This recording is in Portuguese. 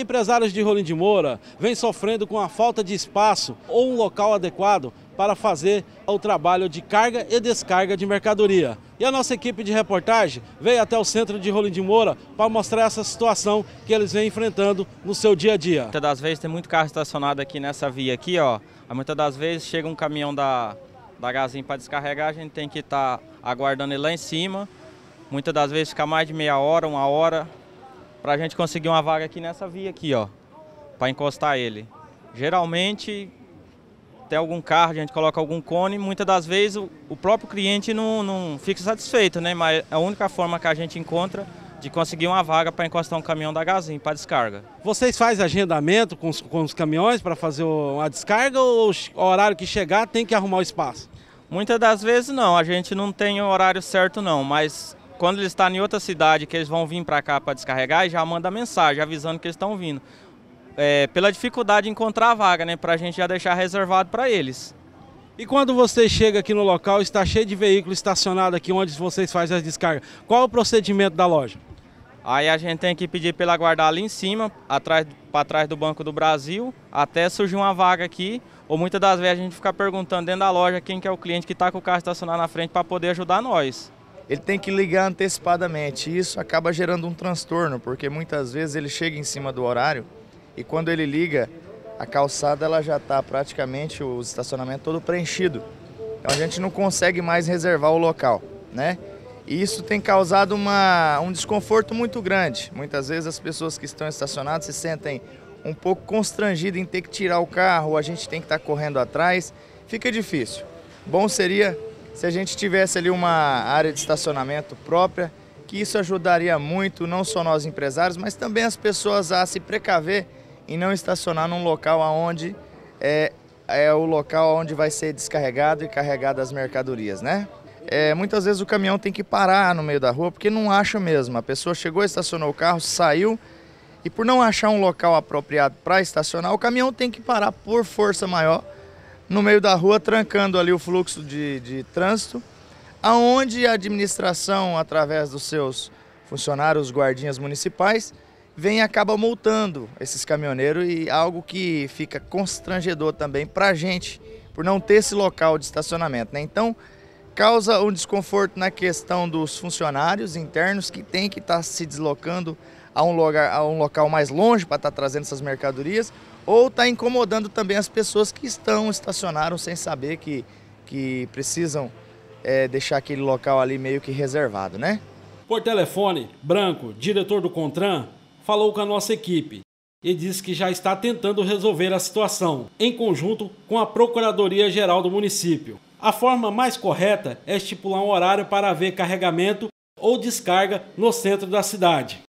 Empresários de Rolim de Moura vêm sofrendo com a falta de espaço ou um local adequado para fazer o trabalho de carga e descarga de mercadoria. E a nossa equipe de reportagem veio até o centro de Rolim de Moura para mostrar essa situação que eles vêm enfrentando no seu dia a dia. Muitas das vezes tem muito carro estacionado aqui nessa via aqui, ó. Muitas das vezes chega um caminhão da, da Gazin para descarregar, a gente tem que estar tá aguardando ele lá em cima. Muitas das vezes fica mais de meia hora, uma hora, para a gente conseguir uma vaga aqui nessa via aqui, ó, para encostar ele. Geralmente tem algum carro, a gente coloca algum cone, muitas das vezes o, o próprio cliente não, não fica satisfeito, né? Mas é a única forma que a gente encontra de conseguir uma vaga para encostar um caminhão da Gazin para descarga. Vocês fazem agendamento com os, com os caminhões para fazer a descarga ou o horário que chegar tem que arrumar o espaço? Muitas das vezes não, a gente não tem o horário certo não, mas quando eles estão tá em outra cidade, que eles vão vir para cá para descarregar, já manda mensagem avisando que eles estão vindo. É, pela dificuldade de encontrar a vaga, né? Para a gente já deixar reservado para eles. E quando você chega aqui no local, está cheio de veículo estacionado aqui onde vocês fazem as descargas. Qual é o procedimento da loja? Aí a gente tem que pedir para guardar ali em cima, atrás, para trás do Banco do Brasil, até surgir uma vaga aqui. Ou muitas das vezes a gente fica perguntando dentro da loja quem que é o cliente que está com o carro estacionado na frente para poder ajudar nós ele tem que ligar antecipadamente. E isso acaba gerando um transtorno, porque muitas vezes ele chega em cima do horário e quando ele liga, a calçada ela já está praticamente o estacionamento todo preenchido. Então a gente não consegue mais reservar o local, né? E isso tem causado uma, um desconforto muito grande. Muitas vezes as pessoas que estão estacionadas se sentem um pouco constrangidas em ter que tirar o carro, a gente tem que estar tá correndo atrás. Fica difícil. Bom seria se a gente tivesse ali uma área de estacionamento própria, que isso ajudaria muito, não só nós empresários, mas também as pessoas a se precaver e não estacionar num local onde é, é o local onde vai ser descarregado e carregado as mercadorias, né? É, muitas vezes o caminhão tem que parar no meio da rua porque não acha mesmo. A pessoa chegou, estacionou o carro, saiu e por não achar um local apropriado para estacionar, o caminhão tem que parar por força maior no meio da rua, trancando ali o fluxo de, de trânsito, aonde a administração, através dos seus funcionários, guardinhas municipais, vem e acaba multando esses caminhoneiros e algo que fica constrangedor também para a gente, por não ter esse local de estacionamento. Né? Então, causa um desconforto na questão dos funcionários internos que tem que estar tá se deslocando a um, lugar, a um local mais longe para estar tá trazendo essas mercadorias, ou está incomodando também as pessoas que estão, estacionaram sem saber que, que precisam é, deixar aquele local ali meio que reservado, né? Por telefone, Branco, diretor do CONTRAN, falou com a nossa equipe e disse que já está tentando resolver a situação, em conjunto com a Procuradoria-Geral do município. A forma mais correta é estipular um horário para haver carregamento ou descarga no centro da cidade.